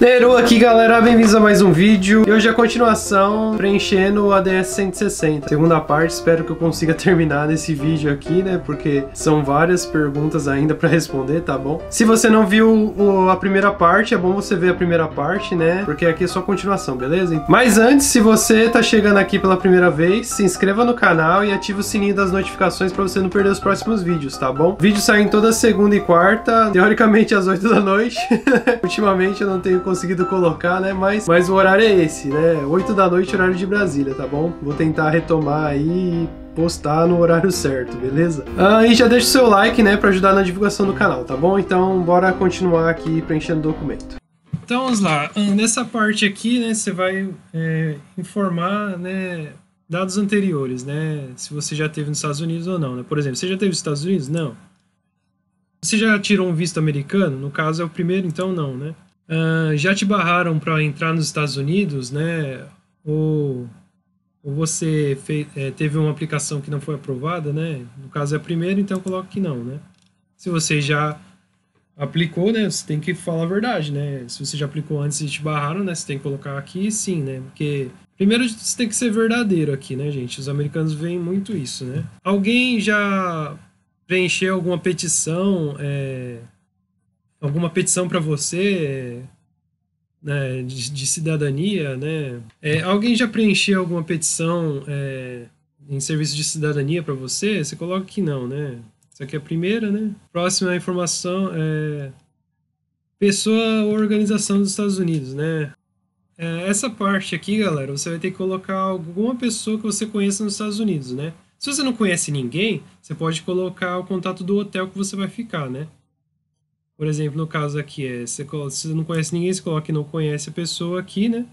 Neru aqui galera, bem-vindos a mais um vídeo E hoje a continuação, preenchendo o ADS 160 Segunda parte, espero que eu consiga terminar nesse vídeo aqui, né Porque são várias perguntas ainda pra responder, tá bom? Se você não viu o, a primeira parte, é bom você ver a primeira parte, né Porque aqui é só continuação, beleza? Mas antes, se você tá chegando aqui pela primeira vez Se inscreva no canal e ative o sininho das notificações pra você não perder os próximos vídeos, tá bom? Vídeos saem toda segunda e quarta, teoricamente às 8 da noite Ultimamente eu não tenho conseguido colocar, né? Mas, mas o horário é esse, né? 8 da noite, horário de Brasília, tá bom? Vou tentar retomar aí e postar no horário certo, beleza? Ah, e já deixa o seu like, né, para ajudar na divulgação do canal, tá bom? Então, bora continuar aqui preenchendo o documento. Então, vamos lá. Ah, nessa parte aqui, né, você vai é, informar, né, dados anteriores, né, se você já teve nos Estados Unidos ou não, né? Por exemplo, você já teve nos Estados Unidos? Não. Você já tirou um visto americano? No caso, é o primeiro, então não, né? uh, já te barraram para entrar nos Estados Unidos, né? Ou, ou você fez, é, teve uma aplicação que não foi aprovada, né? No caso é a primeira, então coloque que não, né? Se você já aplicou, né? Você tem que falar a verdade, né? Se você já aplicou antes e te barraram, né? Você tem que colocar aqui sim, né? Porque primeiro você tem que ser verdadeiro aqui, né, gente? Os americanos veem muito isso, né? Alguém já preencheu alguma petição? É alguma petição para você né, de, de, cidadania, né? É, alguém já preencheu alguma petição é, em serviço de cidadania para você? Você coloca que não, né? Isso aqui é a primeira, né? Próxima informação é pessoa ou organização dos Estados Unidos, né? É, essa parte aqui, galera, você vai ter que colocar alguma pessoa que você conheça nos Estados Unidos, né? Se você não conhece ninguém, você pode colocar o contato do hotel que você vai ficar, né? Por exemplo, no caso aqui, é, você, você não conhece ninguém, você coloca que não conhece a pessoa aqui, né?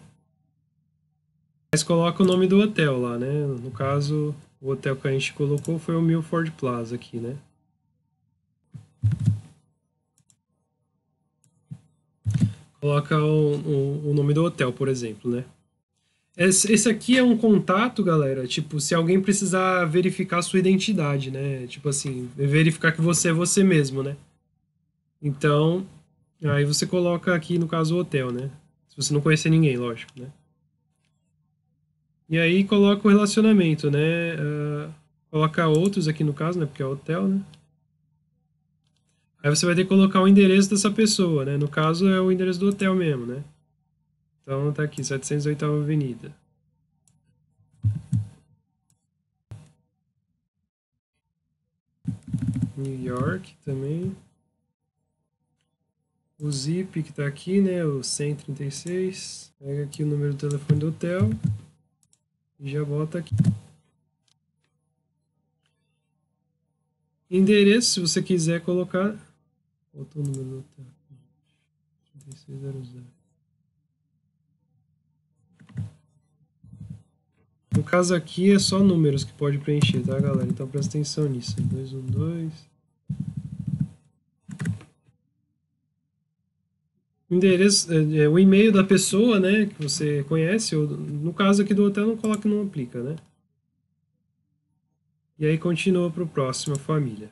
Mas coloca o nome do hotel lá, né? No caso, o hotel que a gente colocou foi o Milford Plaza aqui, né? Coloca o, o, o nome do hotel, por exemplo, né? Esse, esse aqui é um contato, galera. Tipo, se alguém precisar verificar sua identidade, né? Tipo assim, verificar que você é você mesmo, né? Então, aí você coloca aqui, no caso, o hotel, né? Se você não conhecer ninguém, lógico, né? E aí coloca o relacionamento, né? Uh, coloca outros aqui no caso, né? Porque é hotel, né? Aí você vai ter que colocar o endereço dessa pessoa, né? No caso é o endereço do hotel mesmo, né? Então tá aqui, 708 Avenida. New York também o zip que está aqui, né, o 136, pega aqui o número do telefone do hotel e já bota aqui. Endereço, se você quiser colocar, botou o número do hotel, 3600. No caso aqui é só números que pode preencher, tá galera? Então presta atenção nisso, 212... endereço, é, é, o e-mail da pessoa, né, que você conhece, ou, no caso aqui do hotel, não coloque não aplica, né? E aí continua para o próximo, família.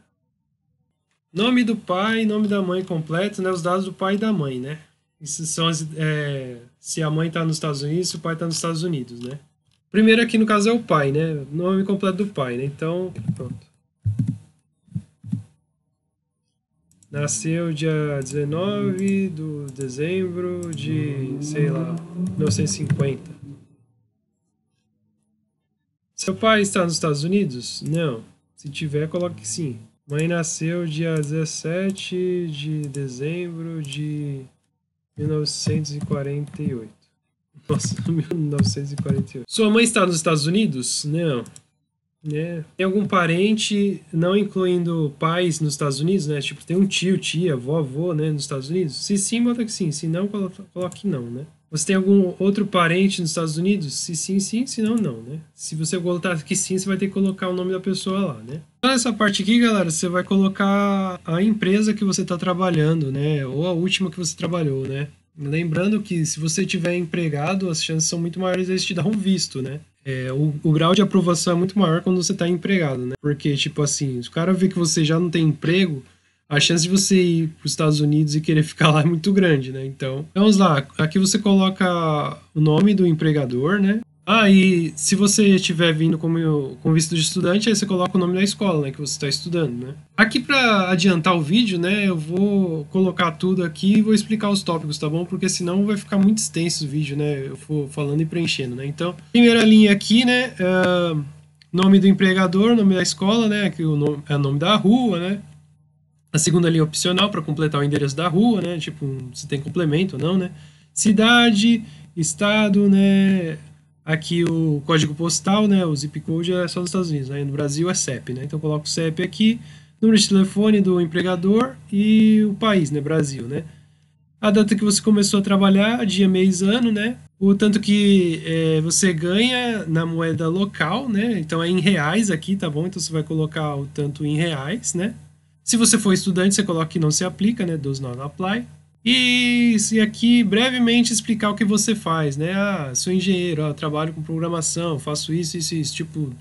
Nome do pai, nome da mãe completo, né, os dados do pai e da mãe, né? Isso são as, é, se a mãe está nos Estados Unidos, se o pai está nos Estados Unidos, né? Primeiro aqui no caso é o pai, né? Nome completo do pai, né? Então, pronto. Nasceu dia 19 de dezembro de, sei lá, 1950. Seu pai está nos Estados Unidos? Não. Se tiver, coloque sim. Mãe nasceu dia 17 de dezembro de 1948. Nossa, 1948. Sua mãe está nos Estados Unidos? Não. É. Tem algum parente, não incluindo pais nos Estados Unidos, né? Tipo, tem um tio, tia, avô, né, nos Estados Unidos? Se sim, bota que sim. Se não, coloque não, né? Você tem algum outro parente nos Estados Unidos? Se sim, sim, se não, não, né? Se você botar que sim, você vai ter que colocar o nome da pessoa lá, né? Então, nessa parte aqui, galera, você vai colocar a empresa que você está trabalhando, né? Ou a última que você trabalhou, né? Lembrando que se você tiver empregado, as chances são muito maiores de eles te dar um visto, né? É, o, o, grau de aprovação é muito maior quando você está empregado, né? Porque, tipo assim, se o cara vê que você já não tem emprego, a chance de você ir para os Estados Unidos e querer ficar lá é muito grande, né? Então, vamos lá. Aqui você coloca o nome do empregador, né? Ah, e se você estiver vindo como, com visto de estudante, aí você coloca o nome da escola, né, que você está estudando, né? Aqui para adiantar o vídeo, né, eu vou colocar tudo aqui e vou explicar os tópicos, tá bom? Porque senão vai ficar muito extenso o vídeo, né, eu for falando e preenchendo, né? Então, primeira linha aqui, né, ah, nome do empregador, nome da escola, né, que o nome, é o nome da rua, né? A segunda linha opcional para completar o endereço da rua, né, tipo, se tem complemento ou não, né? Cidade, estado, né, Aqui o código postal, né, o zip code é só nos Estados Unidos, aí né, no Brasil é CEP, né? Então eu coloco o CEP aqui, número de telefone do empregador e o país, né, Brasil, né? A data que você começou a trabalhar, dia, mês, ano, né? O tanto que é, você ganha na moeda local, né? Então é em reais aqui, tá bom? Então você vai colocar o tanto em reais, né? Se você for estudante, você coloca que não se aplica, né? Does not apply e aqui brevemente explicar o que você faz, né? Ah, sou engenheiro, ó, ah, trabalho com programação, faço isso, isso, isso. Tipo,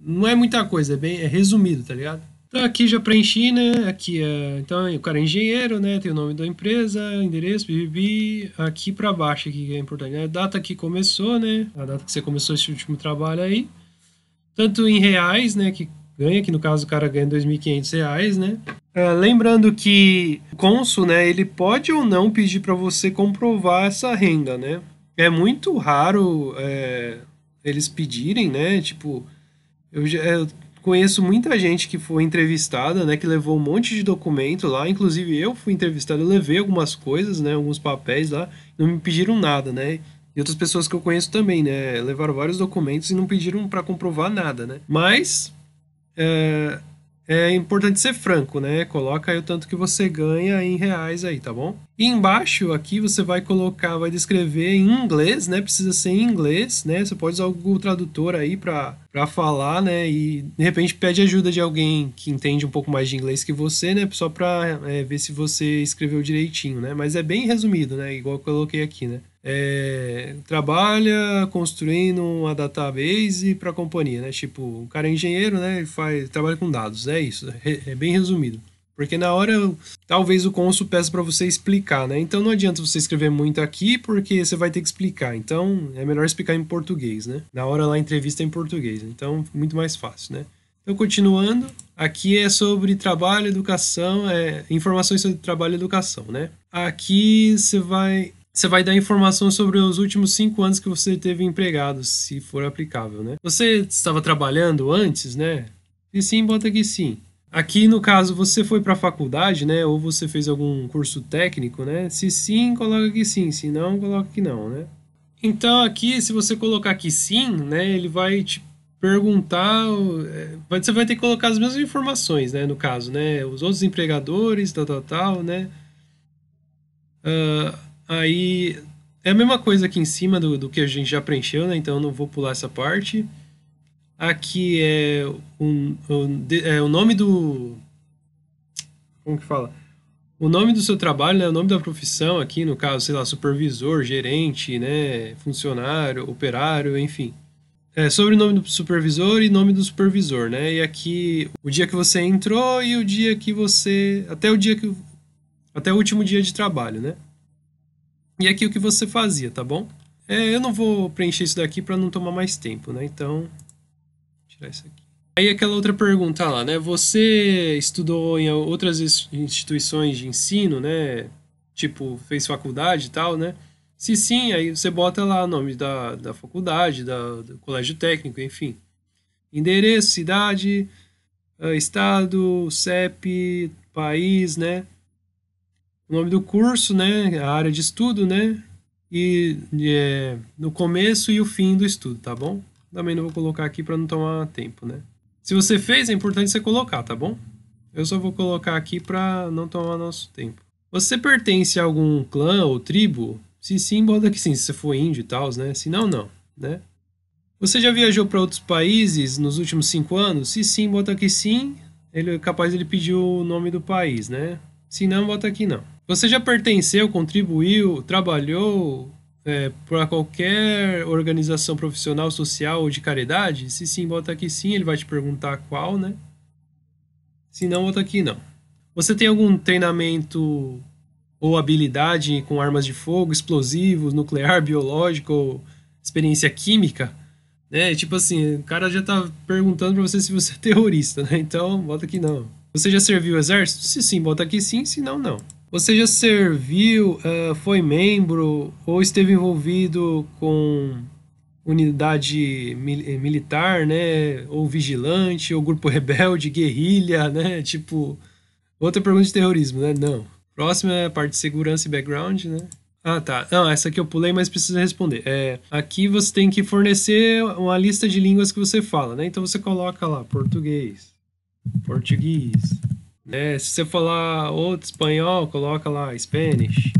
não é muita coisa, é bem é resumido, tá ligado? Então aqui já preenchi, né? Aqui é. Então o cara é engenheiro, né? Tem o nome da empresa, endereço, BBB. Aqui para baixo, aqui que é importante, né? A data que começou, né? A data que você começou esse último trabalho aí. Tanto em reais, né? Que ganha, que no caso o cara ganha R$ reais né? Uh, lembrando que o Consul né, ele pode ou não pedir para você comprovar essa renda, né? É muito raro é, eles pedirem, né? Tipo, eu, eu conheço muita gente que foi entrevistada, né, que levou um monte de documento lá, inclusive eu fui entrevistado, eu levei algumas coisas, né, alguns papéis lá, não me pediram nada, né? E outras pessoas que eu conheço também, né, levaram vários documentos e não pediram para comprovar nada, né? Mas é, é importante ser franco, né? Coloca aí o tanto que você ganha em reais aí, tá bom? E embaixo aqui você vai colocar, vai descrever em inglês, né? Precisa ser em inglês, né? Você pode usar o Google Tradutor aí para falar, né? E de repente pede ajuda de alguém que entende um pouco mais de inglês que você, né? Só para é, ver se você escreveu direitinho, né? Mas é bem resumido, né? Igual eu coloquei aqui, né? É, trabalha construindo uma database para a companhia, né? Tipo, o cara é engenheiro, né? Ele faz, trabalha com dados, é isso. É, é bem resumido. Porque na hora, talvez o consul peça para você explicar, né? Então não adianta você escrever muito aqui, porque você vai ter que explicar. Então é melhor explicar em português, né? Na hora lá, entrevista é em português. Então, muito mais fácil, né? Então, continuando, aqui é sobre trabalho, educação, é, informações sobre trabalho e educação, né? Aqui você vai, você vai dar informação sobre os últimos cinco anos que você teve empregado, se for aplicável, né? Você estava trabalhando antes, né? E sim, bota aqui sim. Aqui, no caso, você foi para a faculdade, né? Ou você fez algum curso técnico, né? Se sim, coloca que sim. Se não, coloca que não, né? Então, aqui, se você colocar que sim, né? Ele vai te perguntar... É, você vai ter que colocar as mesmas informações, né? No caso, né? Os outros empregadores, tal, tal, tal, né? Uh, aí, é a mesma coisa aqui em cima do, do que a gente já preencheu, né? Então, eu não vou pular essa parte. Aqui é o, é, é o nome do. Como que fala? O nome do seu trabalho, né? O nome da profissão aqui, no caso, sei lá, supervisor, gerente, né? Funcionário, operário, enfim. É, sobre o nome do supervisor e nome do supervisor, né? E aqui o dia que você entrou e o dia que você. Até o dia que. Até o último dia de trabalho, né? E aqui o que você fazia, tá bom? É, eu não vou preencher isso daqui para não tomar mais tempo, né? Então, tirar isso aqui. Aí aquela outra pergunta lá, né? Você estudou em outras instituições de ensino, né? Tipo, fez faculdade e tal, né? Se sim, aí você bota lá o nome da, da faculdade, da, do colégio técnico, enfim. Endereço, cidade, ah, estado, CEP, país, né? O nome do curso, né? A área de estudo, né? E é, no começo e o fim do estudo, tá bom? Também não vou colocar aqui para não tomar tempo, né? Se você fez, é importante você colocar, tá bom? Eu só vou colocar aqui para não tomar nosso tempo. Você pertence a algum clã ou tribo? Se sim, bota que sim, se você for índio e tal, né? Se não, não, né? Você já viajou para outros países nos últimos cinco anos? Se sim, bota aqui sim. Ele é capaz ele pediu o nome do país, né? Se não, bota aqui não. Você já pertenceu, contribuiu, trabalhou é, para qualquer organização profissional, social ou de caridade? Se sim, bota aqui sim, ele vai te perguntar qual, né? Se não, bota aqui não. Você tem algum treinamento ou habilidade com armas de fogo, explosivos, nuclear, biológico ou experiência química? né? Tipo assim, o cara já tá perguntando para você se você é terrorista, né? Então, bota aqui não. Você já serviu o exército? Se sim, bota aqui sim, se não, não. Você já serviu, é, foi membro ou esteve envolvido com unidade eh, militar, né? Ou vigilante, ou grupo rebelde, guerrilha, né? Tipo, outra pergunta de terrorismo, né? Não. Próxima é a parte de segurança e background, né? Ah, tá. Não, essa aqui eu pulei, mas precisa responder. É, aqui você tem que fornecer uma lista de línguas que você fala, né? Então você coloca lá português, português, é, se você falar outro espanhol, coloca lá Spanish.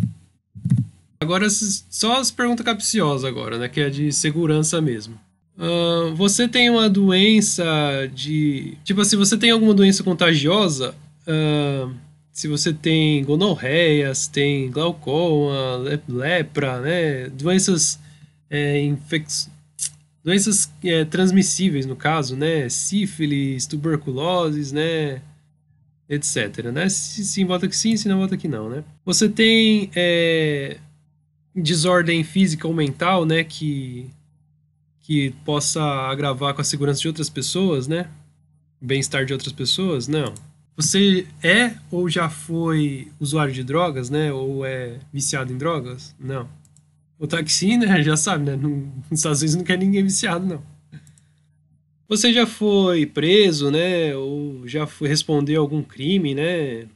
Agora, só as perguntas capciosas agora, né? Que é de segurança mesmo. Uh, você tem uma doença de... Tipo assim, você tem alguma doença contagiosa? Uh, se você tem gonorreia, se tem glaucoma, lepra, né? Doenças é, infecções doenças é, transmissíveis no caso, né? Sífilis, tuberculose né? etc. Né? Se sim, vota que sim, se não, vota que não. Né? Você tem é, desordem física ou mental né, que, que possa agravar com a segurança de outras pessoas, né? bem-estar de outras pessoas? Não. Você é ou já foi usuário de drogas, né? Ou é viciado em drogas? Não. O taxi, né? Já sabe, né? Nos Estados Unidos não quer ninguém viciado, não. Você já foi preso, né? Ou já foi responder algum crime, né?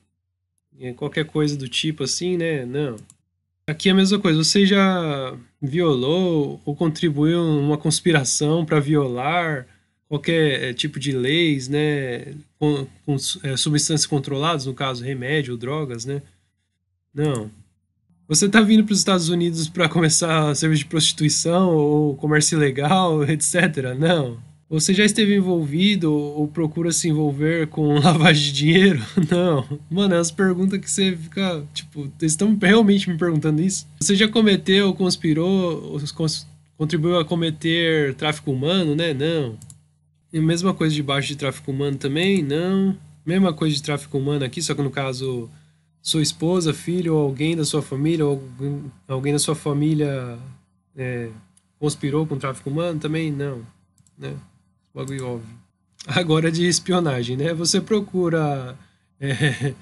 É, qualquer coisa do tipo assim, né? Não. Aqui é a mesma coisa. Você já violou ou contribuiu numa conspiração para violar qualquer é, tipo de leis, né? Com, com é, substâncias controladas, no caso, remédio ou drogas, né? Não. Você está vindo para os Estados Unidos para começar serviço de prostituição ou comércio ilegal, etc. Não. Você já esteve envolvido ou procura se envolver com lavagem de dinheiro? Não. Mano, é umas perguntas que você fica, tipo, vocês estão realmente me perguntando isso? Você já cometeu, conspirou, ou contribuiu a cometer tráfico humano, né? Não. E mesma coisa baixo de tráfico humano também? Não. Mesma coisa de tráfico humano aqui, só que no caso, sua esposa, filho ou alguém da sua família, ou alguém da sua família é, conspirou com tráfico humano? Também não, né? bagulho óbvio. Agora de espionagem, né? Você procura é,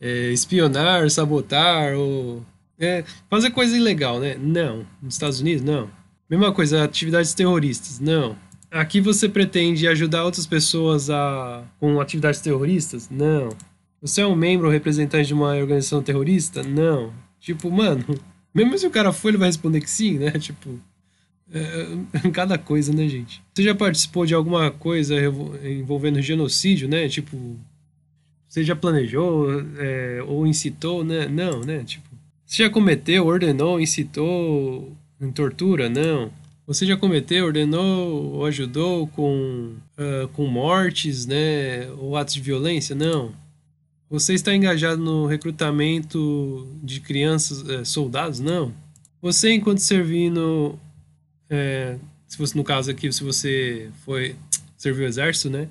é, espionar, sabotar ou é, fazer coisa ilegal, né? Não. Nos Estados Unidos, não. Mesma coisa, atividades terroristas, não. Aqui você pretende ajudar outras pessoas a com atividades terroristas? Não. Você é um membro ou representante de uma organização terrorista? Não. Tipo, mano, mesmo se o cara for, ele vai responder que sim, né? Tipo, é, cada coisa, né, gente? Você já participou de alguma coisa envolvendo genocídio, né? Tipo, você já planejou é, ou incitou, né? Não, né? Tipo, você já cometeu, ordenou, incitou em tortura? Não. Você já cometeu, ordenou ou ajudou com, uh, com mortes, né? Ou atos de violência? Não. Você está engajado no recrutamento de crianças, eh, soldados? Não. Você, enquanto servindo é, se você, no caso aqui, se você foi serviu o exército, né?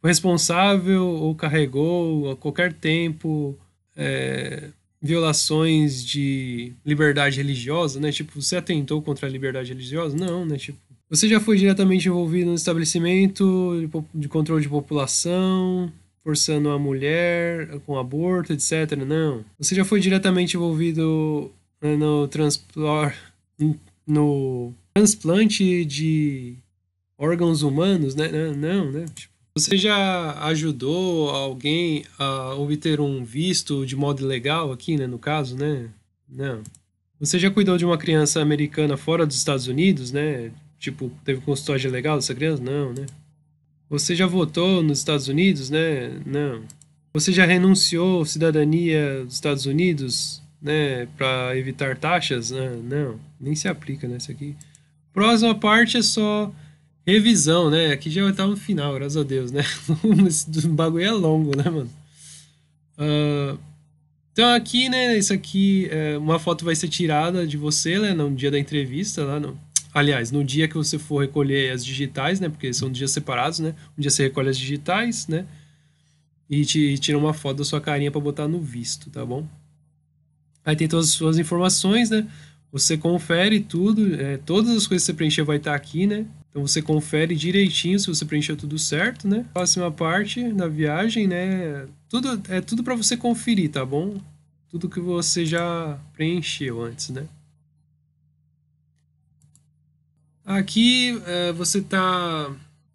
Foi responsável ou carregou a qualquer tempo é, violações de liberdade religiosa, né? Tipo, você atentou contra a liberdade religiosa? Não, né? Tipo, você já foi diretamente envolvido no estabelecimento de, de controle de população, forçando a mulher com aborto, etc. Não. Você já foi diretamente envolvido né, no transporte. No transplante de órgãos humanos, né? Não, né? Tipo, você já ajudou alguém a obter um visto de modo legal aqui, né? No caso, né? Não. Você já cuidou de uma criança americana fora dos Estados Unidos, né? Tipo, teve consultório legal dessa criança? Não, né? Você já votou nos Estados Unidos, né? Não. Você já renunciou à cidadania dos Estados Unidos, né? Para evitar taxas? Não, não. Nem se aplica nessa né, aqui. Próxima parte é só revisão, né? Aqui já tá no final, graças a Deus, né? o bagulho é longo, né, mano? Uh, então aqui, né, isso aqui, é, uma foto vai ser tirada de você, né, no dia da entrevista, lá no, aliás, no dia que você for recolher as digitais, né, porque são dias separados, né, um dia você recolhe as digitais, né, e, te, e tira uma foto da sua carinha para botar no visto, tá bom? Aí tem todas as suas informações, né, você confere tudo, é, todas as coisas que você preencher vai estar tá aqui, né? Então você confere direitinho se você preencheu tudo certo, né? Próxima parte da viagem, né? Tudo é tudo para você conferir, tá bom? Tudo que você já preencheu antes, né? Aqui é, você tá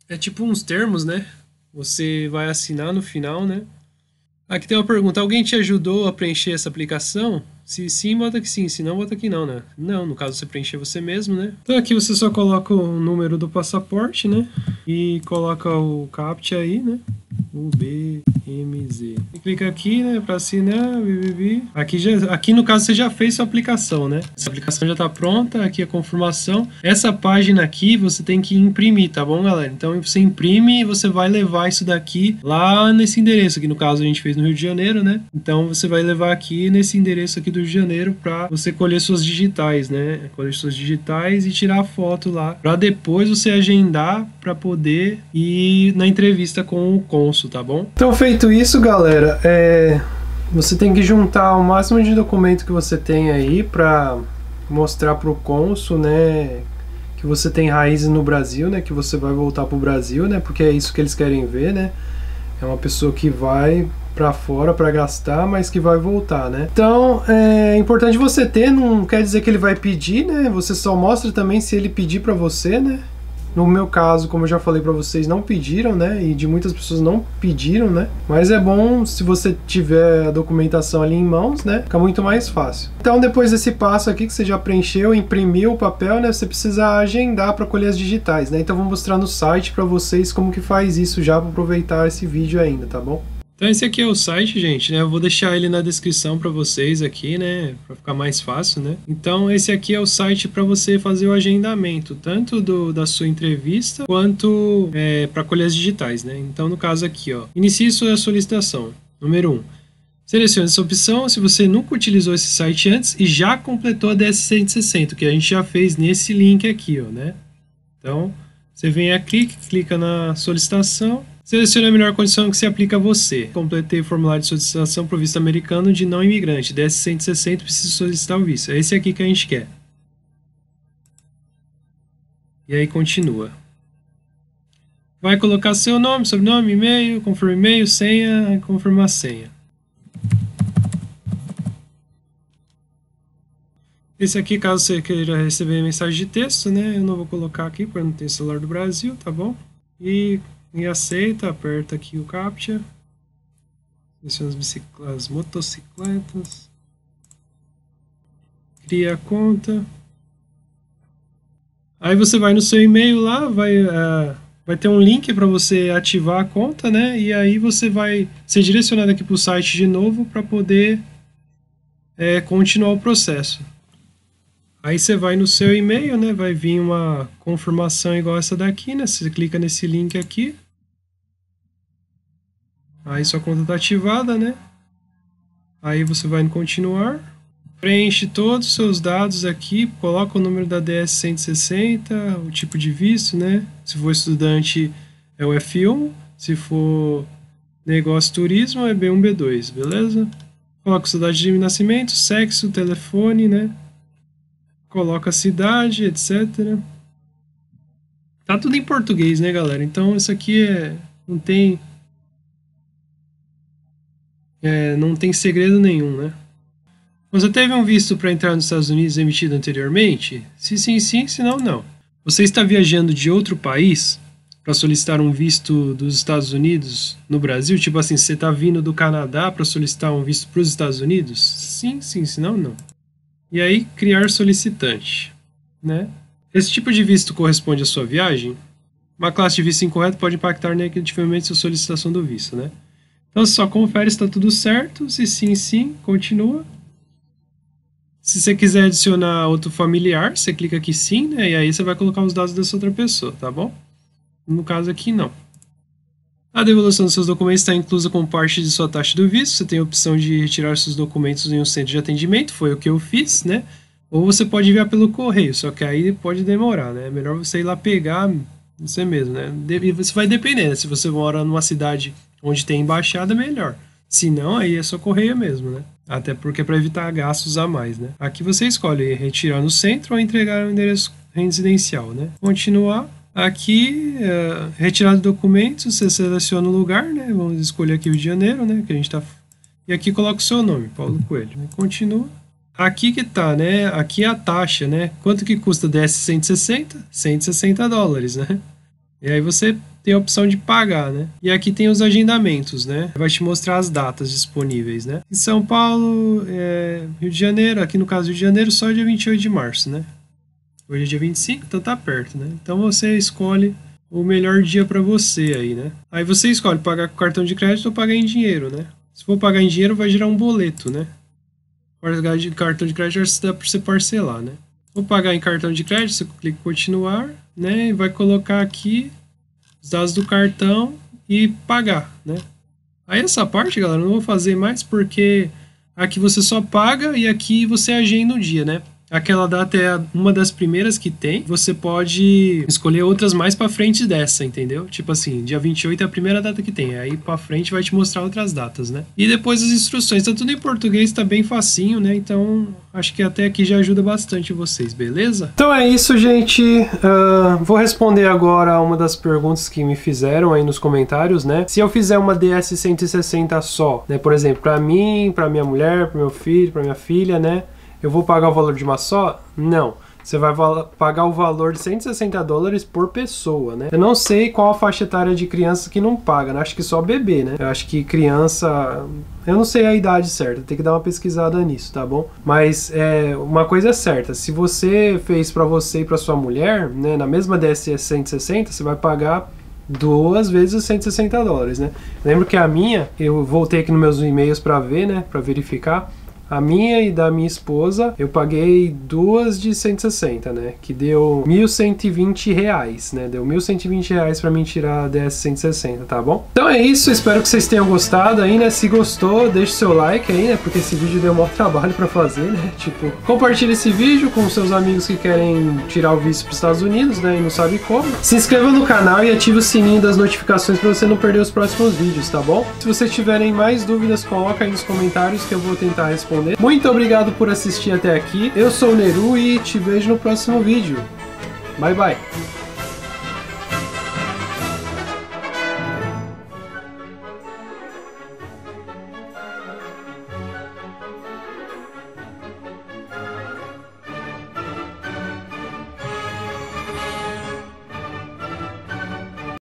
é tipo uns termos, né? Você vai assinar no final, né? Aqui tem uma pergunta: alguém te ajudou a preencher essa aplicação? Se sim, bota que sim. Se não, bota que não, né? Não, no caso você preencher você mesmo, né? Então aqui você só coloca o número do passaporte, né? E coloca o CAPTCHA aí, né? UBMZ. Você clica aqui, né, para assinar, Aqui, já, aqui no caso você já fez sua aplicação, né? Essa aplicação já está pronta, aqui é a confirmação. Essa página aqui você tem que imprimir, tá bom, galera? Então você imprime e você vai levar isso daqui lá nesse endereço, que no caso a gente fez no Rio de Janeiro, né? Então você vai levar aqui nesse endereço aqui do Rio de Janeiro para você colher suas digitais, né? Colher suas digitais e tirar a foto lá, para depois você agendar para poder ir na entrevista com o tá bom? Então, feito isso, galera, é... você tem que juntar o máximo de documento que você tem aí para mostrar para o né, que você tem raízes no Brasil, né, que você vai voltar para o Brasil, né, porque é isso que eles querem ver, né? É uma pessoa que vai para fora para gastar, mas que vai voltar, né? Então é importante você ter, não quer dizer que ele vai pedir, né? Você só mostra também se ele pedir para você, né? No meu caso, como eu já falei para vocês, não pediram, né? E de muitas pessoas não pediram, né? Mas é bom se você tiver a documentação ali em mãos, né? Fica muito mais fácil. Então, depois desse passo aqui que você já preencheu, imprimiu o papel, né? Você precisa agendar para colher as digitais, né? Então, vou mostrar no site para vocês como que faz isso já para aproveitar esse vídeo ainda, tá bom? Então esse aqui é o site, gente, né? Eu vou deixar ele na descrição para vocês aqui, né? Para ficar mais fácil, né? Então esse aqui é o site para você fazer o agendamento, tanto do, da sua entrevista quanto é, para colher as digitais, né? Então no caso aqui, ó, inicie sua solicitação. Número 1. Um, selecione essa opção se você nunca utilizou esse site antes e já completou a DS-160, que a gente já fez nesse link aqui, ó, né? Então, você vem aqui, clica na solicitação, Selecione a melhor condição que se aplica a você. Completei o formulário de solicitação para o visto americano de não imigrante. DS-160, preciso solicitar o visto. É esse aqui que a gente quer. E aí continua. Vai colocar seu nome, sobrenome, e-mail, confirma e-mail, senha, confirmar senha. Esse aqui, caso você queira receber mensagem de texto, né? Eu não vou colocar aqui eu não tenho celular do Brasil, tá bom? E e aceita, aperta aqui o CAPTCHA. Seleciona as, motocicletas. Cria a conta. Aí você vai no seu e-mail lá, vai, uh, vai ter um link para você ativar a conta, né? E aí você vai ser direcionado aqui para o site de novo para poder é, continuar o processo. Aí você vai no seu e-mail, né? Vai vir uma confirmação igual essa daqui, né? Você clica nesse link aqui. Aí sua conta está ativada, né? Aí você vai em continuar. Preenche todos os seus dados aqui, coloca o número da DS 160, o tipo de visto, né? Se for estudante é o F1, se for negócio turismo é B1, B2, beleza? Coloca a cidade de nascimento, sexo, telefone, né? coloca a cidade, etc. Tá tudo em português, né, galera? Então isso aqui é não tem é, não tem segredo nenhum, né? Você teve um visto para entrar nos Estados Unidos emitido anteriormente? Se sim, sim, se não, não. Você está viajando de outro país para solicitar um visto dos Estados Unidos no Brasil? Tipo assim, você está vindo do Canadá para solicitar um visto para os Estados Unidos? Sim, sim, se não, não. E aí, criar solicitante. Né? Esse tipo de visto corresponde à sua viagem? Uma classe de visto incorreta pode impactar negativamente sua solicitação do visto, né? Então, só confere se está tudo certo. Se sim, sim, continua. Se você quiser adicionar outro familiar, você clica aqui sim, né? E aí você vai colocar os dados dessa outra pessoa, tá bom? No caso aqui, não. A devolução dos seus documentos está inclusa como parte de sua taxa do visto. Você tem a opção de retirar seus documentos em um centro de atendimento, foi o que eu fiz, né? Ou você pode enviar pelo correio, só que aí pode demorar, né? É melhor você ir lá pegar você mesmo, né? E você vai depender, né? Se você mora numa cidade onde tem embaixada, melhor. Se não, aí é só correio mesmo, né? Até porque é para evitar gastos a mais, né? Aqui você escolhe retirar no centro ou entregar no endereço residencial, né? Continuar Aqui, uh, é, retirada documentos, você seleciona o lugar, né? Vamos escolher aqui o Rio de Janeiro, né? Que a gente tá... E aqui coloca o seu nome, Paulo Coelho. Continua. Aqui que tá, né? Aqui é a taxa, né? Quanto que custa DS-160? 160 dólares, né? E aí você tem a opção de pagar, né? E aqui tem os agendamentos, né? Vai te mostrar as datas disponíveis, né? Em São Paulo, é, Rio de Janeiro, aqui no caso Rio de Janeiro, só dia 28 de março, né? Hoje é dia 25, então tá perto, né? Então você escolhe o melhor dia para você aí, né? Aí você escolhe pagar com cartão de crédito ou pagar em dinheiro, né? Se for pagar em dinheiro, vai gerar um boleto, né? Pagar de cartão de crédito já dá para você parcelar, né? Vou pagar em cartão de crédito, você clica em continuar, né? E vai colocar aqui os dados do cartão e pagar, né? Aí essa parte, galera, eu não vou fazer mais porque aqui você só paga e aqui você agenda no dia, né? Aquela data é uma das primeiras que tem. Você pode escolher outras mais para frente dessa, entendeu? Tipo assim, dia 28 é a primeira data que tem. Aí para frente vai te mostrar outras datas, né? E depois as instruções. Tá tudo em português, tá bem facinho, né? Então acho que até aqui já ajuda bastante vocês, beleza? Então é isso, gente. Uh, vou responder agora uma das perguntas que me fizeram aí nos comentários, né? Se eu fizer uma DS 160 só, né? Por exemplo, para mim, para minha mulher, para meu filho, para minha filha, né? eu vou pagar o valor de uma só? Não. Você vai pagar o valor de 160 dólares por pessoa, né? Eu não sei qual a faixa etária de criança que não paga, né? Acho que só bebê, né? Eu acho que criança. Eu não sei a idade certa, tem que dar uma pesquisada nisso, tá bom? Mas é, uma coisa é certa: se você fez para você e para sua mulher, né? Na mesma DSE 160, você vai pagar duas vezes os 160 dólares, né? Lembro que a minha, eu voltei aqui nos meus e-mails para ver, né? Para verificar a minha e da minha esposa, eu paguei duas de 160, né? Que deu 1.120 reais, né? Deu 1.120 reais pra mim tirar dessa 160, tá bom? Então é isso, espero que vocês tenham gostado aí, né? Se gostou, deixe seu like aí, né? Porque esse vídeo deu maior trabalho pra fazer, né? Tipo, compartilhe esse vídeo com seus amigos que querem tirar o visto pros Estados Unidos, né? E não sabe como. Se inscreva no canal e ative o sininho das notificações pra você não perder os próximos vídeos, tá bom? Se vocês tiverem mais dúvidas, coloca aí nos comentários que eu vou tentar responder muito obrigado por assistir até aqui. Eu sou o Neru e te vejo no próximo vídeo. Bye bye.